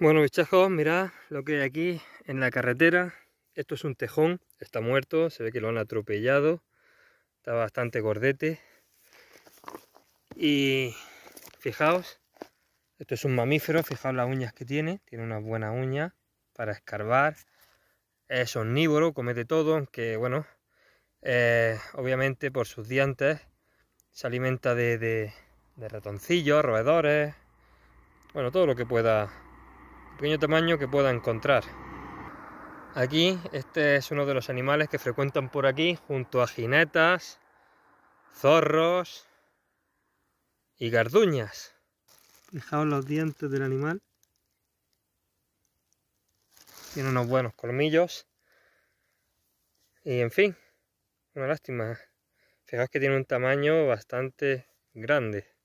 Bueno muchachos, mirad lo que hay aquí en la carretera. Esto es un tejón, está muerto, se ve que lo han atropellado. Está bastante gordete. Y fijaos, esto es un mamífero, fijaos las uñas que tiene. Tiene unas buenas uñas para escarbar. Es omnívoro, come de todo, aunque bueno, eh, obviamente por sus dientes se alimenta de, de ratoncillos, roedores, bueno, todo lo que pueda pequeño tamaño que pueda encontrar. Aquí, este es uno de los animales que frecuentan por aquí junto a jinetas, zorros y garduñas. Fijaos los dientes del animal. Tiene unos buenos colmillos. Y en fin, una lástima. Fijaos que tiene un tamaño bastante grande.